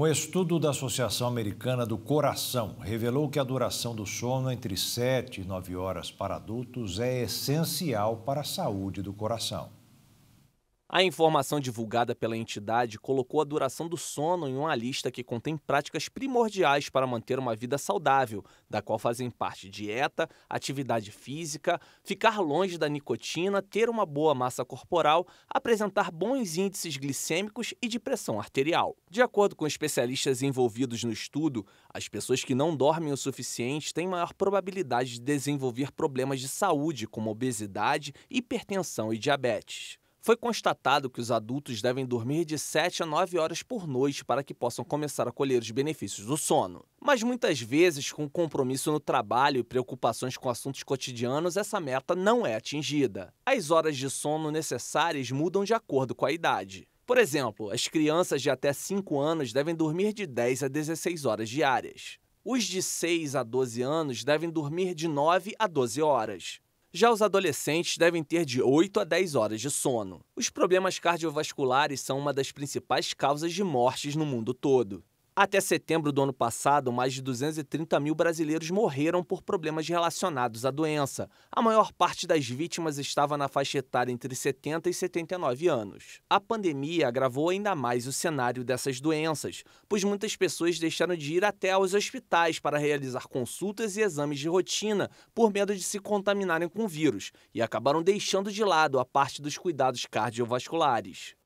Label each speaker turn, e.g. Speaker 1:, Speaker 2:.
Speaker 1: Um estudo da Associação Americana do Coração revelou que a duração do sono entre 7 e 9 horas para adultos é essencial para a saúde do coração.
Speaker 2: A informação divulgada pela entidade colocou a duração do sono em uma lista que contém práticas primordiais para manter uma vida saudável, da qual fazem parte dieta, atividade física, ficar longe da nicotina, ter uma boa massa corporal, apresentar bons índices glicêmicos e de pressão arterial. De acordo com especialistas envolvidos no estudo, as pessoas que não dormem o suficiente têm maior probabilidade de desenvolver problemas de saúde, como obesidade, hipertensão e diabetes. Foi constatado que os adultos devem dormir de 7 a 9 horas por noite para que possam começar a colher os benefícios do sono. Mas muitas vezes, com compromisso no trabalho e preocupações com assuntos cotidianos, essa meta não é atingida. As horas de sono necessárias mudam de acordo com a idade. Por exemplo, as crianças de até 5 anos devem dormir de 10 a 16 horas diárias. Os de 6 a 12 anos devem dormir de 9 a 12 horas. Já os adolescentes devem ter de 8 a 10 horas de sono. Os problemas cardiovasculares são uma das principais causas de mortes no mundo todo. Até setembro do ano passado, mais de 230 mil brasileiros morreram por problemas relacionados à doença. A maior parte das vítimas estava na faixa etária entre 70 e 79 anos. A pandemia agravou ainda mais o cenário dessas doenças, pois muitas pessoas deixaram de ir até aos hospitais para realizar consultas e exames de rotina por medo de se contaminarem com o vírus e acabaram deixando de lado a parte dos cuidados cardiovasculares.